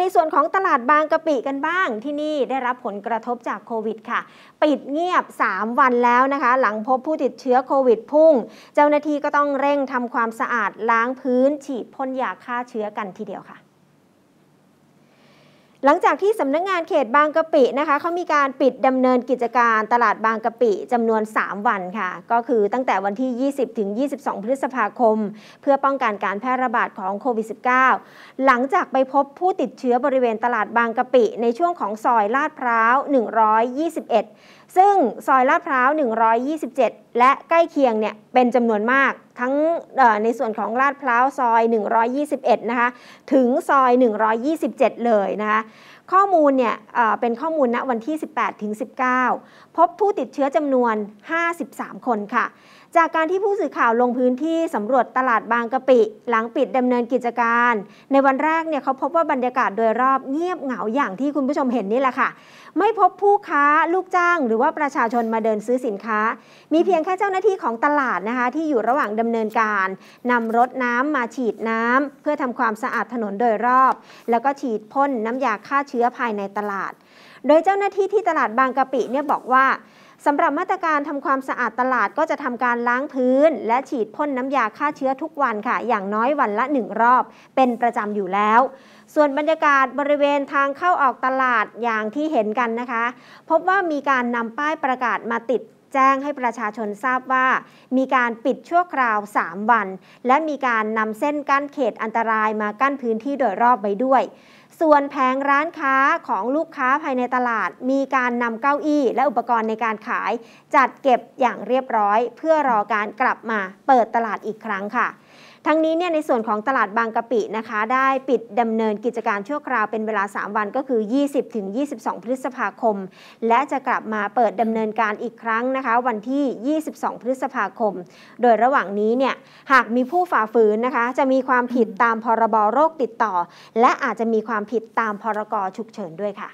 ในส่วนของตลาดบางกะปิกันบ้างที่นี่ได้รับผลกระทบจากโควิดค่ะ ปิดเงียบ 3 วันแล้วนะคะหลังพบผู้ติดเชื้อโควิดพุ่ง เจ้าหน้าที่ก็ต้องเร่งทำความสะอาดล้างพื้นฉีดพ่นยาฆ่าเชื้อกันทีเดียวค่ะหลังจากที่สำนักงงานเขตบางกะปินะคะ เขามีการปิดดำเนินกิจการตลาดบางกะปิจำนวน 3 วันค่ะ ก็คือตั้งแต่วันที่ 20 ถึง 22 พฤษภาคม เพื่อป้องกันการแพร่ระบาดของโควิด -19 หลังจากไปพบผู้ติดเชื้อบริเวณตลาดบางกะปิในช่วงของซอยลาดพร้าว 121 ซึ่งซอยลาดพร้าว 127และใกล้เคียงเนี่ยเป็นจำนวนมาก ทั้งในส่วนของลาดพร้าวซอย 121 นะคะ ถึงซอย 127 เลยนะคะข้อมูลเนี่ยเป็นข้อมูลณวันที่ 18ถึง19 พบผู้ติดเชื้อจำนวน 53 คนค่ะ จากการที่ผู้สื่อข่าวลงพื้นที่สำรวจตลาดบางกะปิ หลังปิดดำเนินกิจการ ในวันแรกเนี่ยเขาพบว่าบรรยากาศโดยรอบ เงียบเหงาอย่างที่คุณผู้ชมเห็นนี่แหละค่ะ ไม่พบผู้ค้าลูกจ้างหรือว่าประชาชนมาเดินซื้อสินค้า มีเพียงแค่เจ้าหน้าที่ของตลาดนะคะที่อยู่ระหว่างดำเนินการนำรถน้ำมาฉีดน้ำเพื่อทำความสะอาดถนนโดยรอบ แล้วก็ฉีดพ่นน้ำยาฆ่าเชื้อื้อภายในตลาด โดยเจ้าหน้าที่ที่ตลาดบางกะปิเนี่ยบอกว่าสำหรับมาตรการทำความสะอาดตลาดก็จะทำการล้างพื้น และฉีดพ่นน้ำยาฆ่าเชื้อทุกวันค่ะ อย่างน้อยวันละหนึ่งรอบ เป็นประจำอยู่แล้ว ส่วนบรรยากาศบริเวณทางเข้าออกตลาดอย่างที่เห็นกันนะคะ พบว่ามีการนำป้ายประกาศมาติดแจ้งให้ประชาชนทราบว่า มีการปิดชั่วคราว 3 วัน และมีการนำเส้นกั้นเขตอันตรายมากั้นพื้นที่โดยรอบไปด้วย ส่วนแผงร้านค้าของลูกค้าภายในตลาด มีการนำเก้าอี้และอุปกรณ์ในการขาย จัดเก็บอย่างเรียบร้อย เพื่อรอการกลับมาเปิดตลาดอีกครั้งค่ะทั้งนี้เนี่ยในส่วนของตลาดบางกะปินะคะได้ปิดดำเนินกิจการชั่วคราวเป็นเวลา 3 วันก็คือ 20ถึง22 พฤษภาคม และจะกลับมาเปิดดำเนินการอีกครั้งนะคะ วันที่ 22 พฤษภาคม โดยระหว่างนี้เนี่ยหากมีผู้ฝ่าฝืนนะคะ จะมีความผิดตามพรบโรคติดต่อ และอาจจะมีความผิดตามพรกฉุกเฉินด้วยค่ะ